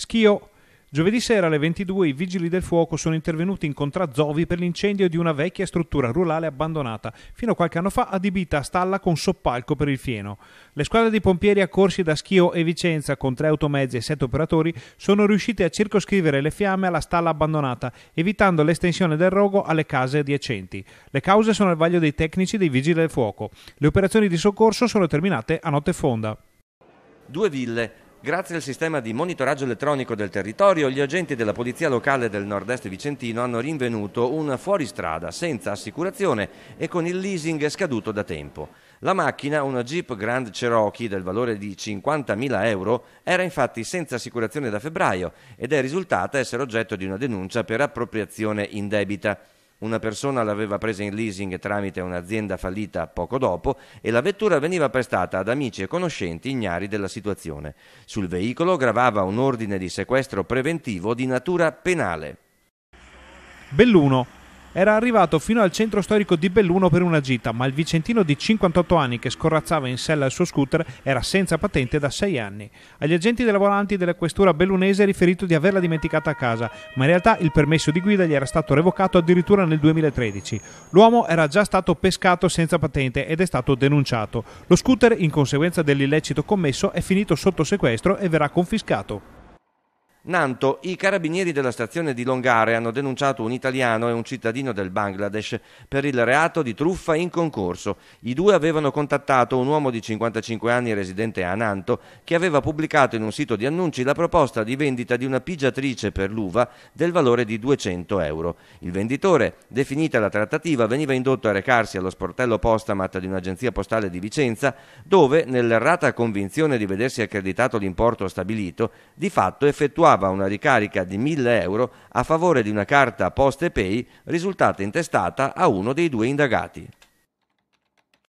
Schio. Giovedì sera alle 22 i vigili del fuoco sono intervenuti in Contrazzovi per l'incendio di una vecchia struttura rurale abbandonata, fino a qualche anno fa adibita a stalla con soppalco per il fieno. Le squadre di pompieri accorsi da Schio e Vicenza con tre automezzi e sette operatori sono riuscite a circoscrivere le fiamme alla stalla abbandonata, evitando l'estensione del rogo alle case adiacenti. Le cause sono al vaglio dei tecnici dei vigili del fuoco. Le operazioni di soccorso sono terminate a notte fonda. Due ville Grazie al sistema di monitoraggio elettronico del territorio, gli agenti della Polizia Locale del Nord-Est Vicentino hanno rinvenuto un fuoristrada senza assicurazione e con il leasing scaduto da tempo. La macchina, una Jeep Grand Cherokee del valore di 50.000 euro, era infatti senza assicurazione da febbraio ed è risultata essere oggetto di una denuncia per appropriazione indebita. Una persona l'aveva presa in leasing tramite un'azienda fallita poco dopo e la vettura veniva prestata ad amici e conoscenti ignari della situazione. Sul veicolo gravava un ordine di sequestro preventivo di natura penale. Belluno, era arrivato fino al centro storico di Belluno per una gita, ma il vicentino di 58 anni che scorrazzava in sella il suo scooter era senza patente da 6 anni. Agli agenti della volanti della questura bellunese è riferito di averla dimenticata a casa, ma in realtà il permesso di guida gli era stato revocato addirittura nel 2013. L'uomo era già stato pescato senza patente ed è stato denunciato. Lo scooter, in conseguenza dell'illecito commesso, è finito sotto sequestro e verrà confiscato. Nanto, i carabinieri della stazione di Longare hanno denunciato un italiano e un cittadino del Bangladesh per il reato di truffa in concorso. I due avevano contattato un uomo di 55 anni residente a Nanto che aveva pubblicato in un sito di annunci la proposta di vendita di una pigiatrice per l'uva del valore di 200 euro. Il venditore, definita la trattativa, veniva indotto a recarsi allo sportello Postamat di un'agenzia postale di Vicenza dove, nell'errata convinzione di vedersi accreditato l'importo stabilito, di fatto effettuava effettuava una ricarica di 1000 euro a favore di una carta Poste Pay risultata intestata a uno dei due indagati.